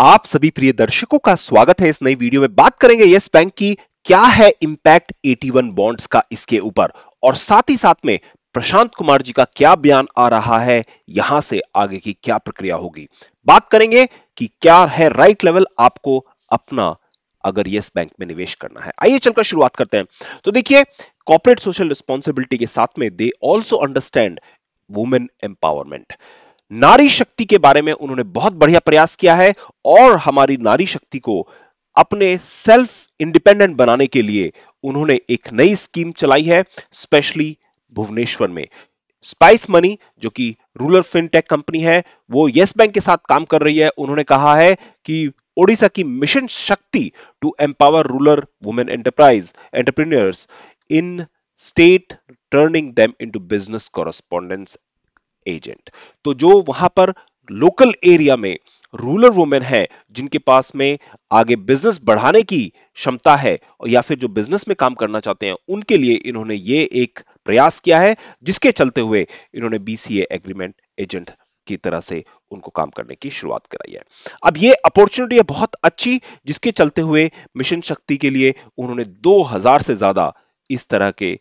आप सभी प्रिय दर्शकों का स्वागत है इस नई वीडियो में बात करेंगे यस बैंक की क्या है इंपैक्ट 81 बॉन्ड्स का इसके ऊपर और साथ ही साथ में प्रशांत कुमार जी का क्या बयान आ रहा है यहां से आगे की क्या प्रक्रिया होगी बात करेंगे कि क्या है राइट लेवल आपको अपना अगर यस बैंक में निवेश करना है आइए चलकर शुरुआत करते हैं तो देखिए कॉर्पोरेट सोशल रिस्पॉन्सिबिलिटी के साथ में they also understand women empowerment नारी शक्ति के बारे में उन्होंने बहुत बढ़िया प्रयास किया है और हमारी नारी शक्ति को अपने सेल्फ इंडिपेंडेंट बनाने के लिए उन्होंने एक नई स्कीम चलाई है स्पेशली भुवनेश्वर में स्पाइस मनी जो कि रूरल फिनटेक कंपनी है वो यस बैंक के साथ काम कर रही है उन्होंने कहा है कि ओडिशा की mission Shakti to empower rural women enterprise entrepreneurs in state turning them into business correspondents agent तो जो वहां पर लोकल एरिया में रूरल वुमेन है जिनके पास में आगे बिजनेस बढ़ाने की क्षमता है या फिर जो बिजनेस में काम करना चाहते हैं उनके लिए इन्होंने ये एक प्रयास किया है जिसके चलते हुए इन्होंने बीसीए एग्रीमेंट एजेंट की तरह से उनको काम करने की शुरुआत कराई है अब ये अपॉर्चुनिटी है बहुत अच्छी जिसके चलते हुए मिशन शक्ति के लिए उन्होंने 2000 से ज्यादा इस तरह के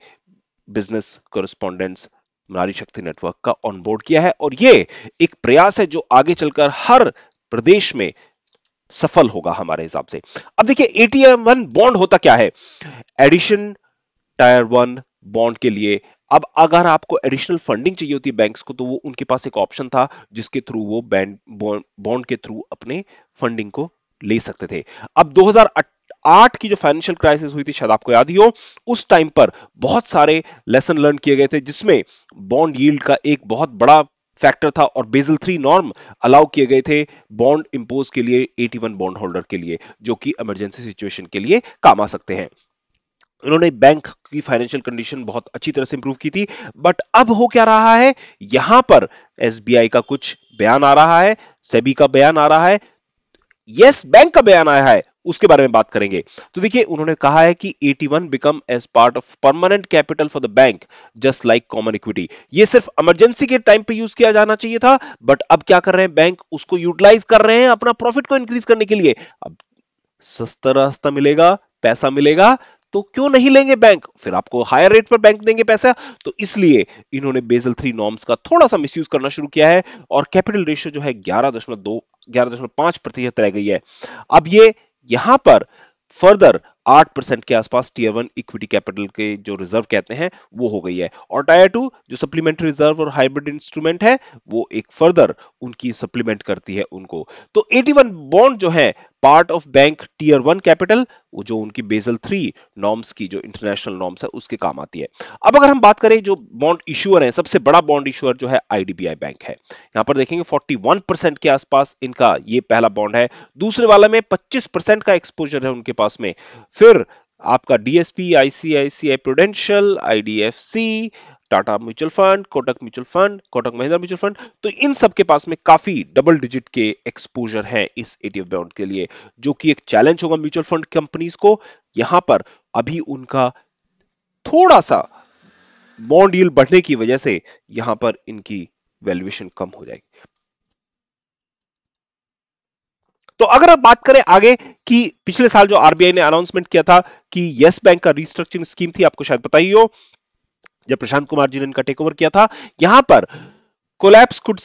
बिजनेस करस्पॉन्डेंट्स नारी शक्ति नेटवर्क का ऑनबोर्ड किया है और ये एक प्रयास है जो आगे चलकर हर प्रदेश में सफल होगा हमारे हिसाब से अब देखिए एटीएम वन बॉन्ड होता क्या है एडिशन टायर वन बॉन्ड के लिए अब अगर आपको एडिशनल फंडिंग चाहिए होती बैंक्स को तो वो उनके पास एक ऑप्शन था जिसके थ्रू वो बैंड बॉन्ड के थ्रू अपने फंडिंग को ले सकते थे अब 2008 की जो फाइनेंशियल क्राइसिस हुई थी शायद आपको याद ही हो उस टाइम पर बहुत सारे लेसन लर्न किए गए थे जिसमें बॉन्ड यील्ड का एक बहुत बड़ा फैक्टर था और बेजल थ्री नॉर्म अलाउ किए गए थे बॉन्ड इंपोज के लिए 81 वन बॉन्ड होल्डर के लिए जो कि इमरजेंसी सिचुएशन के लिए काम आ सकते हैं उन्होंने बैंक की फाइनेंशियल कंडीशन बहुत अच्छी तरह से इंप्रूव की थी बट अब हो क्या रहा है यहां पर एसबीआई का कुछ बयान आ रहा है सेबी e का बयान आ रहा है यस yes, बैंक का बयान आया है उसके बारे में बात करेंगे तो देखिए उन्होंने कहा है कि 81 become as part of permanent capital for the bank just like common equity ये सिर्फ इमरजेंसी के टाइम पे यूज किया जाना चाहिए था बट अब क्या कर रहे हैं बैंक उसको यूटिलाइज कर रहे हैं अपना प्रॉफिट को इंक्रीज करने के लिए अब सस्ता रास्ता मिलेगा पैसा मिलेगा तो क्यों नहीं लेंगे बैंक फिर आपको हायर रेट पर बैंक देंगे पैसा तो इसलिए इन्होंने बेजल थ्री नॉर्म्स का थोड़ा सा मिसयूज करना शुरू किया है और कैपिटल रेशियो जो है ग्यारह दशमलव दो ग्यारह दशमलव पांच प्रतिशत रह गई है अब ये यहां पर फर्दर 8% के आसपास टीयर वन इक्विटी कैपिटल के जो रिजर्व कहते हैं वो हो गई है और टायर टू जो सप्लीमेंट्री रिजर्व और हाइब्रिड इंस्ट्रूमेंट है वो एक फर्दर उनकी सप्लीमेंट करती है उनको तो 81 बॉन्ड जो है part of bank tier one capital जो उनकी बेजल थ्री नॉर्म्स की जो इंटरनेशनल नॉर्म्स है उसके काम आती है अब अगर हम बात करें जो बॉन्ड इश्यूअर है सबसे बड़ा बॉन्ड इश्यूअर जो है आईडीबीआई बैंक है यहां पर देखेंगे 41 के आसपास इनका ये पहला बॉन्ड है दूसरे वाला में 25 परसेंट का एक्सपोजर है उनके पास में फिर आपका DSP ICICI Prudential IDFC Tata mutual fund Kotak mutual fund Kotak Mahindra mutual fund तो इन सब के पास में काफी डबल डिजिट के एक्सपोजर है इस एटीएफ बॉन्ड के लिए जो कि एक चैलेंज होगा म्यूचुअल फंड कंपनीज को यहां पर अभी उनका थोड़ा सा बॉन्ड यील्ड बढ़ने की वजह से यहां पर इनकी वैल्यूएशन कम हो जाएगी तो अगर आप बात करें आगे कि पिछले साल जो आरबीआई ने अनाउंसमेंट किया था कि यस बैंक का रिस्ट्रक्चरिंग स्कीम थी आपको शायद पता ही हो जब प्रशांत कुमार जी ने इनका टेक ओवर किया था यहां पर collapse could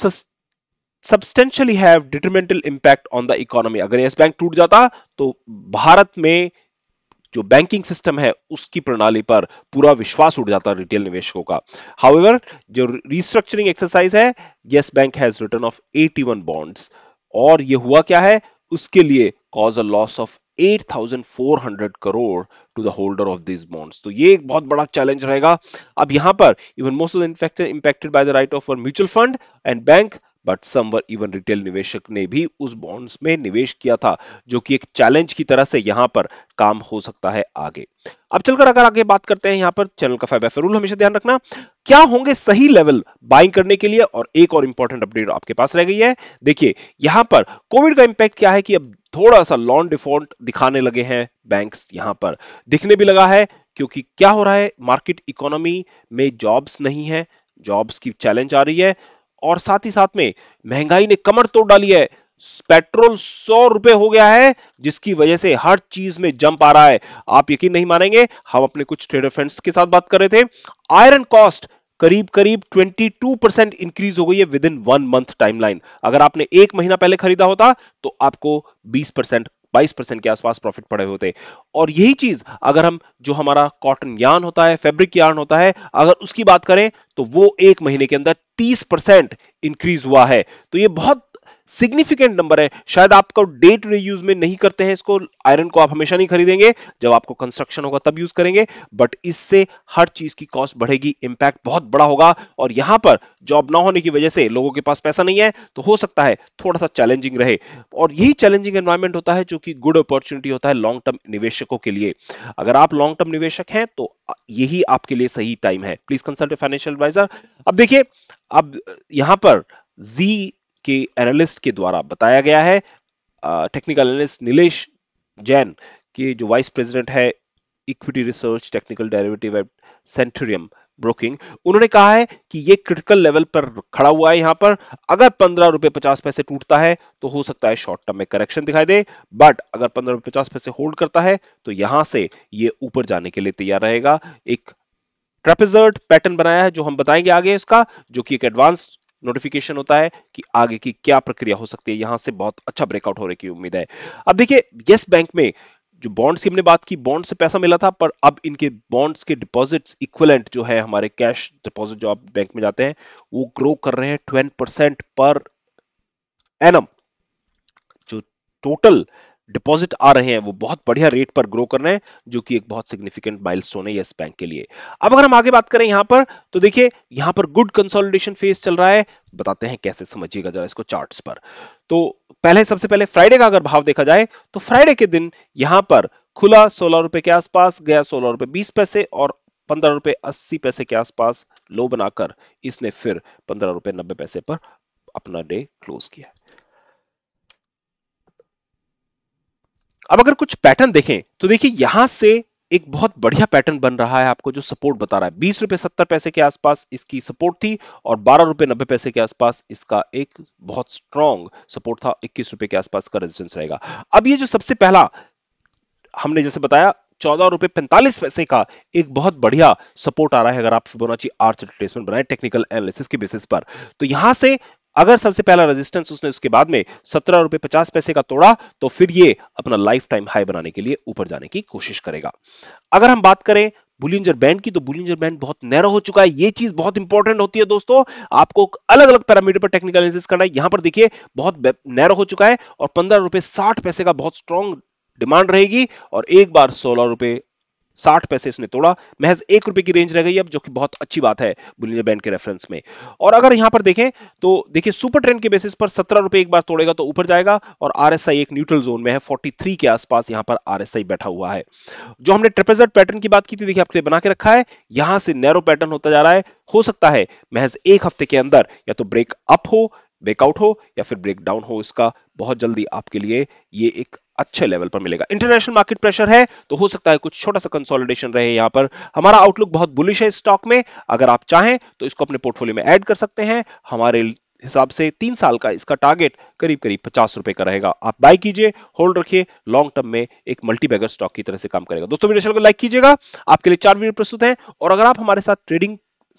substantially have detrimental impact on the economy अगर यस बैंक टूट जाता तो भारत में जो बैंकिंग सिस्टम है उसकी प्रणाली पर पूरा विश्वास उठ जाता रिटेल निवेशकों का हाउएवर जो रिस्ट्रक्चरिंग एक्सरसाइज है Yes Bank has written off 81 bonds और ये हुआ क्या है उसके लिए cause a loss of 8,400 crore to the holder of this bonds तो ये एक बहुत बड़ा चैलेंज रहेगा अब यहां पर even most of the infected by the write off mutual fund and bank but somewhere even retail निवेशक ने भी उस बॉन्ड्स में निवेश किया था जो कि एक चैलेंज की तरह से यहां पर काम हो सकता है आगे अब चलकर अगर आगे बात करते हैं यहां पर चैनल का फायदा फिर हमेशा ध्यान रखना क्या होंगे सही लेवल बाइंग करने के लिए और एक और इंपॉर्टेंट अपडेट आपके पास रह गई है देखिए यहां पर कोविड का इंपैक्ट क्या है कि अब थोड़ा सा लॉन डिफॉल्ट दिखाने लगे हैं बैंक यहां पर दिखने भी लगा है क्योंकि क्या हो रहा है मार्केट इकोनॉमी में जॉब्स नहीं है जॉब्स की चैलेंज आ रही है और साथ ही साथ में महंगाई ने कमर तोड़ डाली है पेट्रोल सौ रुपए हो गया है जिसकी वजह से हर चीज में जंप आ रहा है आप यकीन नहीं मानेंगे हम अपने कुछ ट्रेडर फ्रेंड्स के साथ बात कर रहे थे आयरन कॉस्ट करीब करीब 22 परसेंट इंक्रीज हो गई है within one month timeline अगर आपने एक महीना पहले खरीदा होता तो आपको 20 परसेंट बाईस परसेंट के आसपास प्रॉफिट पड़े होते और यही चीज अगर हम जो हमारा कॉटन यान होता है फैब्रिक यान होता है अगर उसकी बात करें तो वो एक महीने के अंदर तीस परसेंट इंक्रीज हुआ है तो ये बहुत सिग्निफिकेंट नंबर है शायद आपको डे टू डे यूज में नहीं करते हैं इसको आयरन को आप हमेशा नहीं खरीदेंगे जब आपको कंस्ट्रक्शन होगा तब यूज करेंगे बट इससे हर चीज की कॉस्ट बढ़ेगी इंपैक्ट बहुत बड़ा होगा और यहां पर जॉब ना होने की वजह से लोगों के पास पैसा नहीं है तो हो सकता है थोड़ा सा चैलेंजिंग रहे और यही चैलेंजिंग एनवायरमेंट होता है जो कि गुड अपॉर्चुनिटी होता है लॉन्ग टर्म निवेशकों के लिए अगर आप लॉन्ग टर्म निवेशक हैं तो यही आपके लिए सही टाइम है प्लीज कंसल्ट फाइनेंशियल एडवाइजर अब देखिए अब यहां पर जी के एनालिस्ट के द्वारा बताया गया है टेक्निकल एनालिस्ट नीलेश जैन के जो वाइस प्रेसिडेंट है equity research technical derivative at Centrum broking उन्होंने कहा है कि ये क्रिटिकल लेवल पर खड़ा हुआ है यहां पर अगर पंद्रह रुपए पचास पैसे टूटता है तो हो सकता है शॉर्ट टर्म में करेक्शन दिखाई दे बट अगर पंद्रह रुपए पचास पैसे होल्ड करता है तो यहां से ये ऊपर जाने के लिए तैयार रहेगा एक ट्रेपेजर्ड पैटर्न बनाया है जो हम बताएंगे आगे इसका जो कि एक एडवांस्ड नोटिफिकेशन होता है कि आगे की क्या प्रक्रिया हो सकती है यहां से बहुत अच्छा ब्रेकआउट होने की उम्मीद है अब देखिए यस बैंक में जो बॉन्ड्स की हमने बात की बॉन्ड से पैसा मिला था पर अब इनके बॉन्ड्स के डिपॉजिट्स इक्वलेंट जो है हमारे कैश डिपॉजिट जो आप बैंक में जाते हैं वो ग्रो कर रहे हैं ट्वेंट परसेंट पर एनम जो टोटल डिपॉजिट आ रहे हैं वो बहुत बढ़िया रेट पर ग्रो कर रहे हैं जो कि एक बहुत सिग्निफिकेंट माइलस्टोन है यस बैंक के लिए अब अगर हम आगे बात करें यहां पर तो देखिए यहां पर गुड कंसोलिडेशन फेज चल रहा है बताते हैं कैसे समझिएगा जरा इसको चार्ट्स पर तो पहले सबसे पहले फ्राइडे का अगर भाव देखा जाए तो फ्राइडे के दिन यहां पर खुला सोलह रुपए के आसपास गया सोलह रुपए बीस पैसे और पंद्रह रुपए अस्सी पैसे के आसपास लो बनाकर इसने फिर पंद्रह रुपए नब्बे पैसे पर अपना डे क्लोज किया अब अगर कुछ पैटर्न देखें तो देखिए यहां से एक बहुत बढ़िया पैटर्न बन रहा है आपको जो सपोर्ट बता रहा है बीस रुपए सत्तर पैसे के आसपास इसकी सपोर्ट थी और बारह रुपए नब्बे पैसे के आसपास इसका एक बहुत स्ट्रॉन्ग सपोर्ट था इक्कीस रुपए के आसपास का रेजिस्टेंस रहेगा अब ये जो सबसे पहला हमने जैसे बताया चौदह रुपए पैंतालीस पैसे का एक बहुत बढ़िया सपोर्ट आ रहा है अगर आप फिबोनाची आर्च रिट्रेसमेंट बनाए टेक्निकल एनालिसिस के बेसिस पर तो यहां से अगर सबसे पहला रेजिस्टेंस उसने उसके बाद में सत्रह रुपए पचास पैसे का तोड़ा तो फिर ये अपना लाइफ टाइम हाई बनाने के लिए ऊपर जाने की कोशिश करेगा अगर हम बात करें बुलिंजर बैंड की तो बुलिंजर बैंड बहुत नैरो हो चुका है ये चीज बहुत इंपॉर्टेंट होती है दोस्तों आपको अलग अलग पैरामीटर पर टेक्निकल एनालिसिस करना है यहां पर देखिए बहुत नैरो हो चुका है और पंद्रह रुपए साठ पैसे का बहुत स्ट्रॉन्ग डिमांड रहेगी और एक बार सोलह रुपए साठ पैसे इसने तोड़ा महज एक रुपए की रेंज रह गई अब जो कि बहुत अच्छी बात है बुलिंजर बैंड के रेफरेंस में और अगर यहां पर देखें तो देखिए सुपर ट्रेंड के बेसिस पर सत्रह रुपए एक बार तोड़ेगा तो ऊपर जाएगा और आरएसआई एक न्यूट्रल जोन में है 43 के आसपास यहां पर आरएसआई बैठा हुआ है जो हमने ट्रेपेजर्ड पैटर्न की बात की थी देखिए आपके लिए बना के रखा है यहां से नैरो पैटर्न होता जा रहा है हो सकता है महज एक हफ्ते के अंदर या तो ब्रेक अप हो ब्रेकआउट हो या फिर ब्रेक डाउन हो इसका बहुत जल्दी आपके लिए ये एक अच्छे लेवल पर मिलेगा इंटरनेशनल मार्केट प्रेशर है तो हो सकता है कुछ छोटा सा कंसोलिडेशन रहे यहां पर हमारा आउटलुक बहुत बुलिश है स्टॉक में अगर आप चाहें तो इसको अपने पोर्टफोलियो में ऐड कर सकते हैं हमारे हिसाब से तीन साल का इसका टारगेट करीब करीब पचास रुपए का रहेगा आप बाय कीजिए होल्ड रखिए लॉन्ग टर्म में एक मल्टीबैगर स्टॉक की तरह से काम करेगा दोस्तों वीडियो को लाइक कीजिएगा आपके लिए चार वीडियो प्रस्तुत हैं और अगर आप हमारे साथ ट्रेडिंग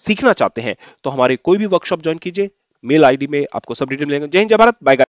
सीखना चाहते हैं तो हमारे कोई भी वर्कशॉप ज्वाइन कीजिए मेल आईडी में आपको सब डिटेल मिलेगा जय हिंद जय भारत बाय